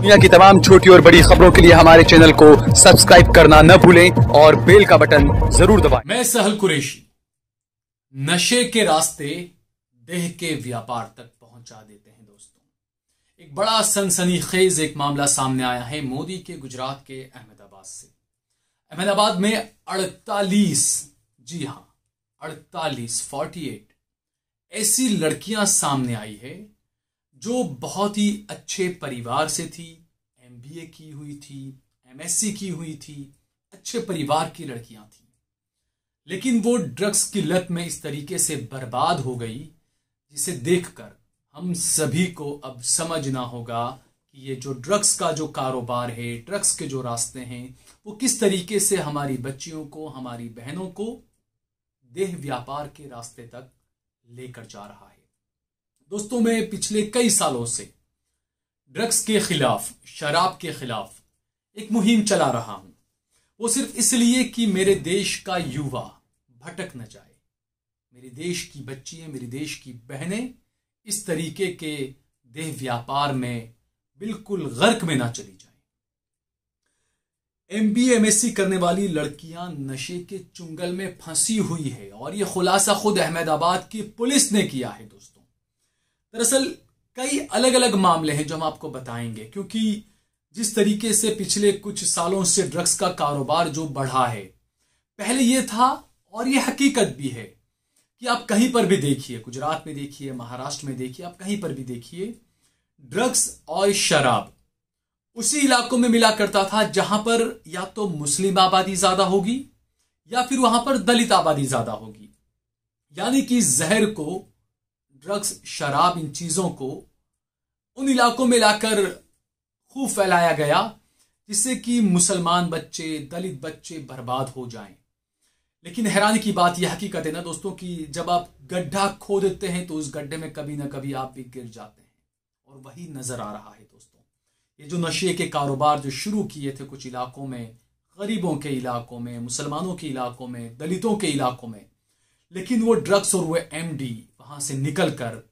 दुनिया की तमाम छोटी और बड़ी खबरों के लिए हमारे चैनल को सब्सक्राइब करना न भूलें और बेल का बटन जरूर दबाएं। मैं सहल कुरेशी नशे के रास्ते देह के व्यापार तक पहुंचा देते हैं दोस्तों एक बड़ा सनसनीखेज एक मामला सामने आया है मोदी के गुजरात के अहमदाबाद से अहमदाबाद में 48 जी हाँ 48 48 ऐसी लड़कियां सामने आई है जो बहुत ही अच्छे परिवार से थी एम की हुई थी एम की हुई थी अच्छे परिवार की लड़कियां थी लेकिन वो ड्रग्स की लत में इस तरीके से बर्बाद हो गई जिसे देखकर हम सभी को अब समझना होगा कि ये जो ड्रग्स का जो कारोबार है ड्रग्स के जो रास्ते हैं वो किस तरीके से हमारी बच्चियों को हमारी बहनों को देह व्यापार के रास्ते तक लेकर जा रहा है दोस्तों मैं पिछले कई सालों से ड्रग्स के खिलाफ शराब के खिलाफ एक मुहिम चला रहा हूं वो सिर्फ इसलिए कि मेरे देश का युवा भटक न जाए मेरे देश की बच्चियां मेरे देश की बहनें इस तरीके के देह व्यापार में बिल्कुल गर्क में ना चली जाए एम बी एम एस करने वाली लड़कियां नशे के चुंगल में फंसी हुई है और ये खुलासा खुद अहमदाबाद की पुलिस ने किया है दोस्तों दरअसल कई अलग अलग मामले हैं जो हम आपको बताएंगे क्योंकि जिस तरीके से पिछले कुछ सालों से ड्रग्स का कारोबार जो बढ़ा है पहले यह था और यह हकीकत भी है कि आप कहीं पर भी देखिए गुजरात में देखिए महाराष्ट्र में देखिए आप कहीं पर भी देखिए ड्रग्स और शराब उसी इलाकों में मिला करता था जहां पर या तो मुस्लिम आबादी ज्यादा होगी या फिर वहां पर दलित आबादी ज्यादा होगी यानी कि जहर को ड्रग्स शराब इन चीज़ों को उन इलाकों में लाकर खूब फैलाया गया जिससे कि मुसलमान बच्चे दलित बच्चे बर्बाद हो जाएं लेकिन हैरानी की बात यह हकीकत है ना दोस्तों कि जब आप गड्ढा खो देते हैं तो उस गड्ढे में कभी ना कभी आप भी गिर जाते हैं और वही नज़र आ रहा है दोस्तों ये जो नशे के कारोबार जो शुरू किए थे कुछ इलाकों में गरीबों के इलाकों में मुसलमानों के इलाकों में दलितों के इलाकों में लेकिन वो ड्रग्स और वो एमडी वहां से निकलकर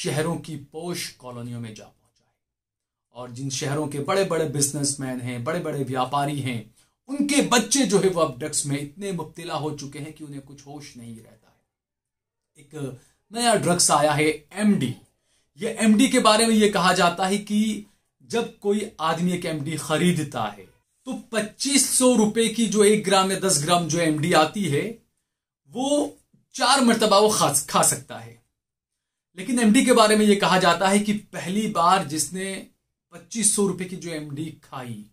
शहरों की पोष कॉलोनियों में जा पहुंचा है और जिन शहरों के बड़े बड़े बिजनेसमैन हैं बड़े बड़े व्यापारी हैं उनके बच्चे जो है वो अब ड्रग्स में इतने मुब्तला हो चुके हैं कि उन्हें कुछ होश नहीं रहता है एक नया ड्रग्स आया है एमडी ये एमडी के बारे में ये कहा जाता है कि जब कोई आदमी एक एमडी खरीदता है तो पच्चीस सौ रुपए की जो एक ग्राम या दस ग्राम जो एमडी आती है वो चार मरतबा वो खा खा सकता है लेकिन एमडी के बारे में ये कहा जाता है कि पहली बार जिसने पच्चीस सौ रुपये की जो एमडी खाई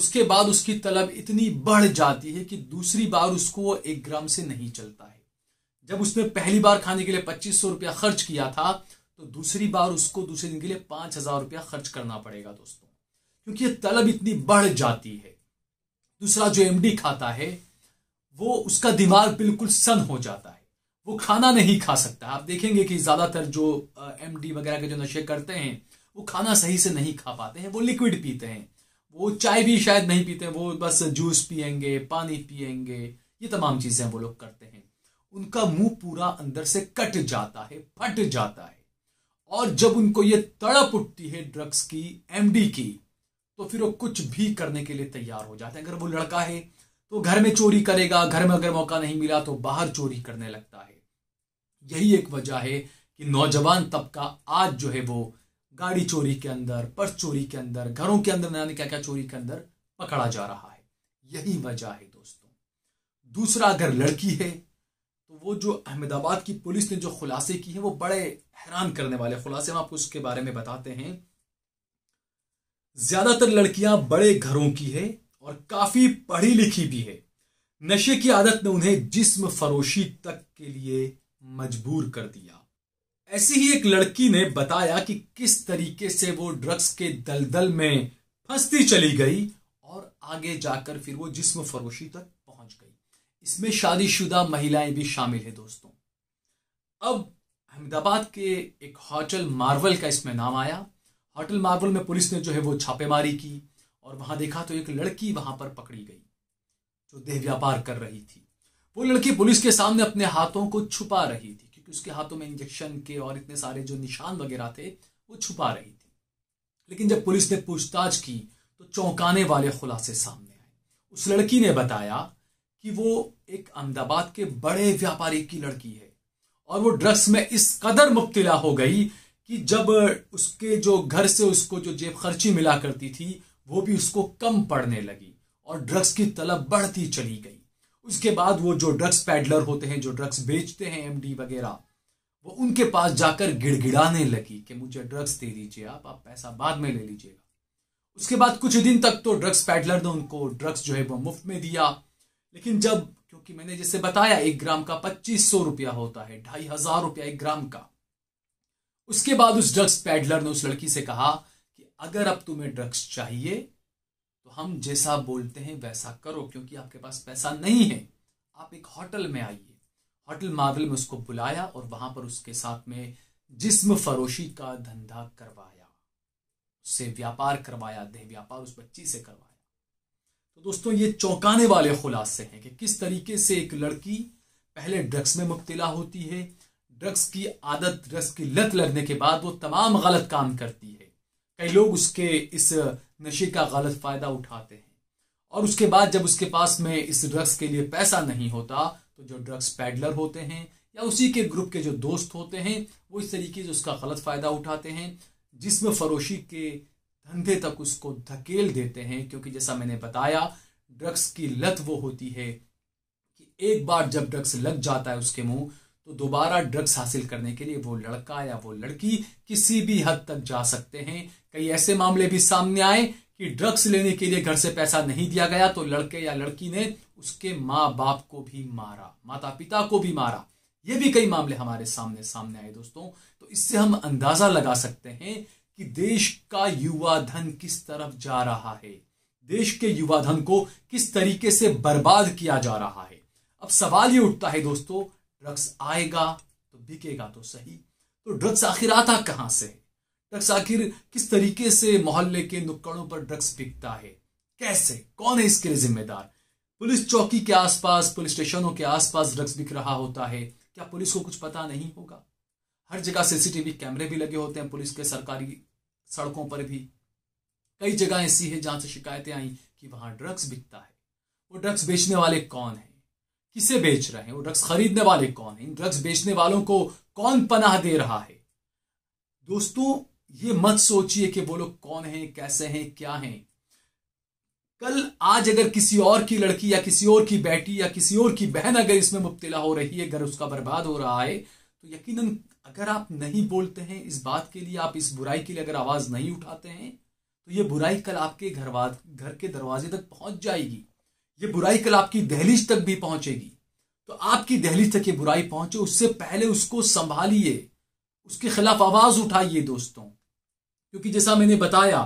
उसके बाद उसकी तलब इतनी बढ़ जाती है कि दूसरी बार उसको एक ग्राम से नहीं चलता है जब उसने पहली बार खाने के लिए पच्चीस सौ रुपया खर्च किया था तो दूसरी बार उसको दूसरे दिन के लिए पांच हजार रुपया खर्च करना पड़ेगा दोस्तों क्योंकि ये तलब इतनी बढ़ जाती है दूसरा जो एमडी खाता है वो उसका दिमाग बिल्कुल सन हो जाता है वो खाना नहीं खा सकता आप देखेंगे कि ज़्यादातर जो एम डी वगैरह के जो नशे करते हैं वो खाना सही से नहीं खा पाते हैं वो लिक्विड पीते हैं वो चाय भी शायद नहीं पीते वो बस जूस पियेंगे पानी पियेंगे ये तमाम चीज़ें वो लोग करते हैं उनका मुंह पूरा अंदर से कट जाता है फट जाता है और जब उनको ये तड़प उठती है ड्रग्स की एमडी की तो फिर वो कुछ भी करने के लिए तैयार हो जाता है अगर वो लड़का है तो घर में चोरी करेगा घर में अगर मौका नहीं मिला तो बाहर चोरी करने लगता है यही एक वजह है कि नौजवान तबका आज जो है वो गाड़ी चोरी के अंदर पर्स चोरी के अंदर घरों के अंदर नया क्या क्या चोरी के अंदर पकड़ा जा रहा है यही वजह है दोस्तों दूसरा अगर लड़की है तो वो जो अहमदाबाद की पुलिस ने जो खुलासे किए हैं वो बड़े हैरान करने वाले खुलासे हम आपको उसके बारे में बताते हैं ज्यादातर लड़कियां बड़े घरों की है और काफी पढ़ी लिखी भी है नशे की आदत ने उन्हें जिस्म फरोशी तक के लिए मजबूर कर दिया ऐसी ही एक लड़की ने बताया कि किस तरीके से वो ड्रग्स के दलदल में फंसती चली गई और आगे जाकर फिर वो जिस्म फरोशी तक पहुंच गई इसमें शादीशुदा महिलाएं भी शामिल है दोस्तों अब अहमदाबाद के एक होटल मार्वल का इसमें नाम आया होटल मार्वल में पुलिस ने जो है वो छापेमारी की और वहां देखा तो एक लड़की वहां पर पकड़ी गई जो देह व्यापार कर रही थी वो लड़की पुलिस के सामने अपने हाथों को छुपा रही थी क्योंकि उसके हाथों में इंजेक्शन के और इतने सारे जो निशान वगैरह थे वो छुपा रही थी लेकिन जब पुलिस ने पूछताछ की तो चौंकाने वाले खुलासे सामने आए उस लड़की ने बताया कि वो एक अहमदाबाद के बड़े व्यापारी की लड़की है और वो ड्रग्स में इस कदर मुब्तला हो गई कि जब उसके जो घर से उसको जो जेब खर्ची मिला करती थी वो भी उसको कम पड़ने लगी और ड्रग्स की तलब बढ़ती चली गई उसके बाद वो जो ड्रग्स पैडलर होते हैं जो ड्रग्स बेचते हैं एम वगैरह वो उनके पास जाकर गिड़गिड़ाने लगी कि मुझे ड्रग्स दे दीजिए आप आप पैसा बाद में ले लीजिएगा उसके बाद कुछ दिन तक तो ड्रग्स पैडलर ने उनको ड्रग्स जो है वो मुफ्त में दिया लेकिन जब क्योंकि मैंने जैसे बताया एक ग्राम का पच्चीस सौ रुपया होता है ढाई हजार रुपया एक ग्राम का उसके बाद उस ड्रग्स पैडलर ने उस लड़की से कहा कि अगर अब तुम्हें ड्रग्स चाहिए तो हम जैसा बोलते हैं वैसा करो क्योंकि आपके पास पैसा नहीं है आप एक होटल में आइए होटल माविल में उसको बुलाया और वहां पर उसके साथ में जिस्म फरोशी का धंधा करवाया उससे व्यापार करवाया देह व्यापार उस बच्ची से करवाया तो दोस्तों ये चौंकाने वाले खुलासे हैं कि किस तरीके से एक लड़की पहले ड्रग्स में मुब्तला होती है ड्रग्स की आदत ड्रग्स की लत लगने के बाद वो तमाम गलत काम करती है कई लोग उसके इस नशे का गलत फ़ायदा उठाते हैं और उसके बाद जब उसके पास में इस ड्रग्स के लिए पैसा नहीं होता तो जो ड्रग्स पैडलर होते हैं या उसी के ग्रुप के जो दोस्त होते हैं वो इस तरीके से उसका गलत फ़ायदा उठाते हैं जिसमें फरोशी के धंधे तक उसको धकेल देते हैं क्योंकि जैसा मैंने बताया ड्रग्स की लत वो होती है कि एक बार जब ड्रग्स लग जाता है उसके मुंह तो दोबारा ड्रग्स हासिल करने के लिए वो लड़का या वो लड़की किसी भी हद तक जा सकते हैं कई ऐसे मामले भी सामने आए कि ड्रग्स लेने के लिए घर से पैसा नहीं दिया गया तो लड़के या लड़की ने उसके माँ बाप को भी मारा माता पिता को भी मारा ये भी कई मामले हमारे सामने सामने आए दोस्तों तो इससे हम अंदाजा लगा सकते हैं कि देश का युवा धन किस तरफ जा रहा है देश के युवा धन को किस तरीके से बर्बाद किया जा रहा है अब सवाल ये उठता है दोस्तों ड्रग्स आएगा तो बिकेगा तो सही तो ड्रग्स आखिर आता कहां से ड्रग्स आखिर किस तरीके से मोहल्ले के नुक्कड़ों पर ड्रग्स बिकता है कैसे कौन है इसके लिए जिम्मेदार पुलिस चौकी के आसपास पुलिस स्टेशनों के आसपास ड्रग्स बिक रहा होता है क्या पुलिस को कुछ पता नहीं होगा हर जगह सीसीटीवी कैमरे भी लगे होते हैं पुलिस के सरकारी सड़कों पर भी कई जगह ऐसी है जहां से शिकायतें आई कि वहां ड्रग्स बिकता है वो ड्रग्स बेचने वाले कौन है किसे बेच रहे हैं वो ड्रग्स खरीदने वाले कौन हैं इन ड्रग्स बेचने वालों को कौन पनाह दे रहा है दोस्तों ये मत सोचिए कि वो लोग कौन हैं कैसे हैं क्या हैं कल आज अगर किसी और की लड़की या किसी और की बेटी या किसी और की बहन अगर इसमें मुब्तला हो रही है अगर उसका बर्बाद हो रहा है तो यकीनन अगर आप नहीं बोलते हैं इस बात के लिए आप इस बुराई के लिए अगर आवाज नहीं उठाते हैं तो ये बुराई कल आपके घर घर के दरवाजे तक पहुंच जाएगी ये बुराई कल आपकी दहलीज तक भी पहुंचेगी तो आपकी दहलीज तक ये बुराई पहुंचे उससे पहले उसको संभालिए उसके खिलाफ आवाज उठाइए दोस्तों क्योंकि जैसा मैंने बताया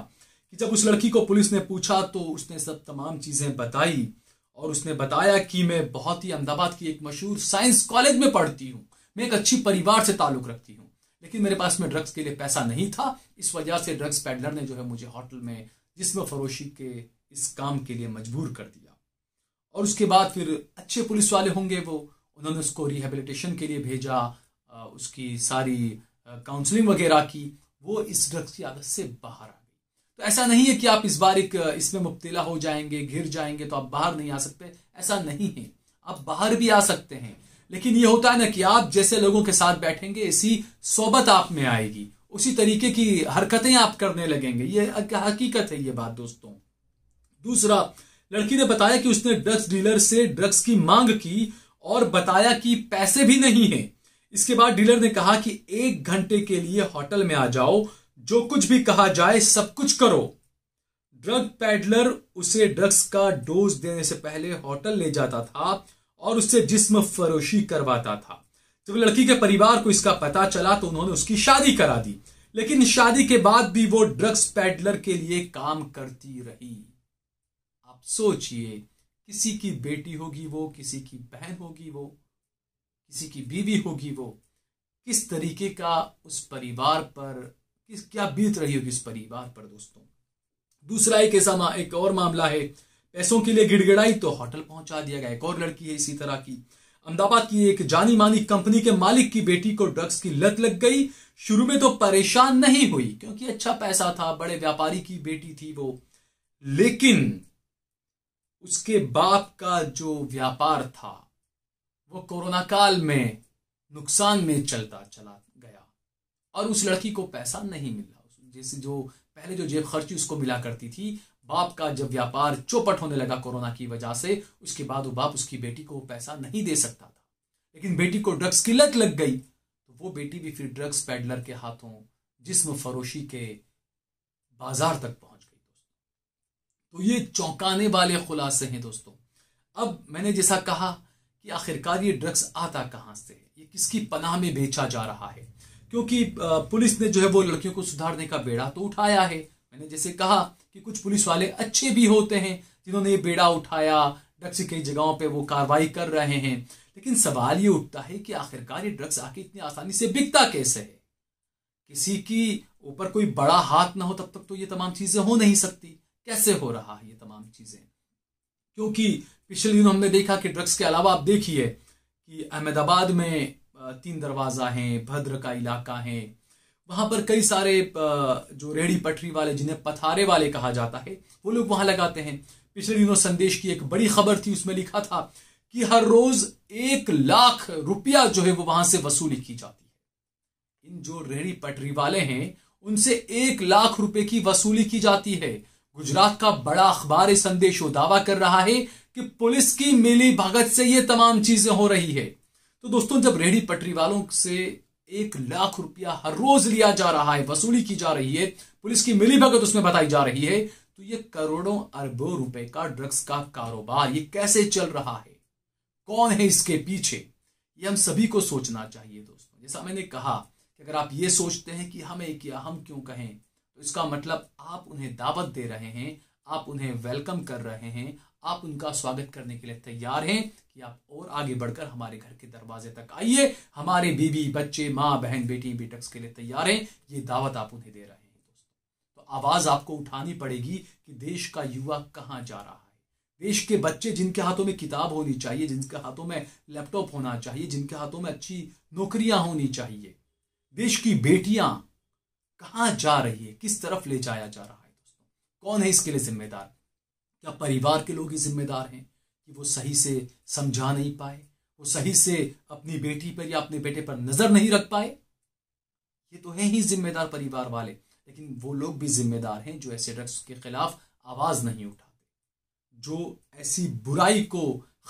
कि जब उस लड़की को पुलिस ने पूछा तो उसने सब तमाम चीजें बताई और उसने बताया कि मैं बहुत ही अहमदाबाद की एक मशहूर साइंस कॉलेज में पढ़ती हूँ मैं एक अच्छी परिवार से ताल्लुक रखती हूँ लेकिन मेरे पास में ड्रग्स के लिए पैसा नहीं था इस वजह से ड्रग्स पैडलर ने जो है मुझे होटल में जिसमें फरोशी के इस काम के लिए मजबूर कर दिया और उसके बाद फिर अच्छे पुलिस वाले होंगे वो उन्होंने उसको रिहेबिलिटेशन के लिए भेजा उसकी सारी काउंसलिंग वगैरह की वो इस ड्रग्स की आदत से बाहर आ गई तो ऐसा नहीं है कि आप इस बार एक इसमें मुबतला हो जाएंगे घिर जाएंगे तो आप बाहर नहीं आ सकते ऐसा नहीं है आप बाहर भी आ सकते हैं लेकिन ये होता है ना कि आप जैसे लोगों के साथ बैठेंगे इसी सोबत आप में आएगी उसी तरीके की हरकतें आप करने लगेंगे ये हकीकत है ये बात दोस्तों दूसरा लड़की ने बताया कि उसने ड्रग्स डीलर से ड्रग्स की मांग की और बताया कि पैसे भी नहीं है इसके बाद डीलर ने कहा कि एक घंटे के लिए होटल में आ जाओ जो कुछ भी कहा जाए सब कुछ करो ड्रग पैडलर उसे ड्रग्स का डोज देने से पहले होटल ले जाता था और उससे जिस्म फरोशी करवाता था जब लड़की के परिवार को इसका पता चला तो उन्होंने उसकी शादी करा दी लेकिन शादी के बाद भी वो ड्रग्स पैडलर के लिए काम करती रही आप सोचिए किसी की बेटी होगी वो किसी की बहन होगी वो किसी की बीवी होगी वो किस तरीके का उस परिवार पर किस क्या बीत रही होगी उस परिवार पर दोस्तों दूसरा एक ऐसा एक और मामला है पैसों के लिए गिड़गिड़ाई तो होटल पहुंचा दिया गया एक और लड़की है इसी तरह की अहमदाबाद की एक जानी मानी कंपनी के मालिक की बेटी को ड्रग्स की लत लग गई शुरू में तो परेशान नहीं हुई क्योंकि अच्छा पैसा था बड़े व्यापारी की बेटी थी वो लेकिन उसके बाप का जो व्यापार था वो कोरोना काल में नुकसान में चलता चला गया और उस लड़की को पैसा नहीं मिला जैसे जो पहले जो जेब खर्ची उसको मिला करती थी बाप का जब व्यापार चौपट होने लगा कोरोना की वजह से उसके बाद वो बाप उसकी बेटी को पैसा नहीं दे सकता था लेकिन बेटी को ड्रग्स की लत लग गई तो वो बेटी भी फिर ड्रग्स पैडलर के हाथों जिस्म फरोशी के बाजार तक पहुंच तो ये चौंकाने वाले खुलासे हैं दोस्तों अब मैंने जैसा कहा कि आखिरकार ये ड्रग्स आता कहाँ से है ये किसकी पनाह में बेचा जा रहा है क्योंकि पुलिस ने जो है वो लड़कियों को सुधारने का बेड़ा तो उठाया है मैंने जैसे कहा कि कुछ पुलिस वाले अच्छे भी होते हैं जिन्होंने ये बेड़ा उठाया ड्रग्स कई जगहों पे वो कार्रवाई कर रहे हैं लेकिन सवाल ये उठता है कि आखिरकार ये ड्रग्स आके इतनी आसानी से बिकता कैसे है किसी की ऊपर कोई बड़ा हाथ ना हो तब तक तो ये तमाम चीजें हो नहीं सकती कैसे हो रहा है ये तमाम चीज़ें क्योंकि पिछले दिनों हमने देखा कि ड्रग्स के अलावा आप देखिए कि अहमदाबाद में तीन दरवाज़ा हैं भद्र का इलाका है वहां पर कई सारे जो रेहड़ी पटरी वाले जिन्हें पथारे वाले कहा जाता है वो लोग वहां लगाते हैं पिछले दिनों संदेश की एक बड़ी खबर थी उसमें लिखा था कि हर रोज एक लाख रुपया जो है वो वहां से वसूली की जाती है इन जो रेहड़ी पटरी वाले हैं उनसे एक लाख रुपए की वसूली की जाती है गुजरात का बड़ा संदेश संदेशो दावा कर रहा है कि पुलिस की मिली भगत से ये तमाम चीजें हो रही है तो दोस्तों जब रेहड़ी पटरी वालों से एक लाख रुपया हर रोज लिया जा रहा है वसूली की जा रही है पुलिस की मिली भगत उसमें बताई जा रही है तो ये करोड़ों अरबों रुपए का ड्रग्स का कारोबार ये कैसे चल रहा है कौन है इसके पीछे ये हम सभी को सोचना चाहिए दोस्तों जैसा मैंने कहा कि अगर आप ये सोचते हैं कि हमें क्या हम क्यों कहें इसका मतलब आप उन्हें दावत दे रहे हैं आप उन्हें वेलकम कर रहे हैं आप उनका स्वागत करने के लिए तैयार हैं कि आप और आगे बढ़कर हमारे घर के दरवाजे तक आइए हमारे बीबी बच्चे माँ बहन बेटी बेटक्स के लिए तैयार हैं ये दावत आप उन्हें दे रहे हैं दोस्तों तो आवाज आपको उठानी पड़ेगी कि देश का युवा कहाँ जा रहा है देश के बच्चे जिनके हाथों में किताब होनी चाहिए जिनके हाथों में लैपटॉप होना चाहिए जिनके हाथों में अच्छी नौकरियां होनी चाहिए देश की बेटियां कहां जा रही है किस तरफ ले जाया जा रहा है दोस्तों कौन है इसके लिए जिम्मेदार क्या परिवार के लोग ही जिम्मेदार हैं कि वो सही से समझा नहीं पाए वो सही से अपनी बेटी पर या अपने बेटे पर नजर नहीं रख पाए ये तो है ही जिम्मेदार परिवार वाले लेकिन वो लोग भी जिम्मेदार हैं जो ऐसे ड्रग्स के खिलाफ आवाज नहीं उठाते जो ऐसी बुराई को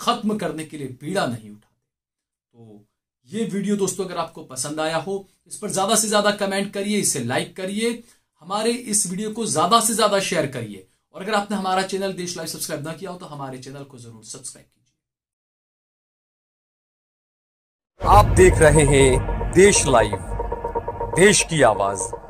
खत्म करने के लिए पीड़ा नहीं उठाते तो ये वीडियो दोस्तों अगर आपको पसंद आया हो इस पर ज्यादा से ज्यादा कमेंट करिए इसे लाइक करिए हमारे इस वीडियो को ज्यादा से ज्यादा शेयर करिए और अगर आपने हमारा चैनल देश लाइव सब्सक्राइब ना किया हो तो हमारे चैनल को जरूर सब्सक्राइब कीजिए आप देख रहे हैं देश लाइव देश की आवाज़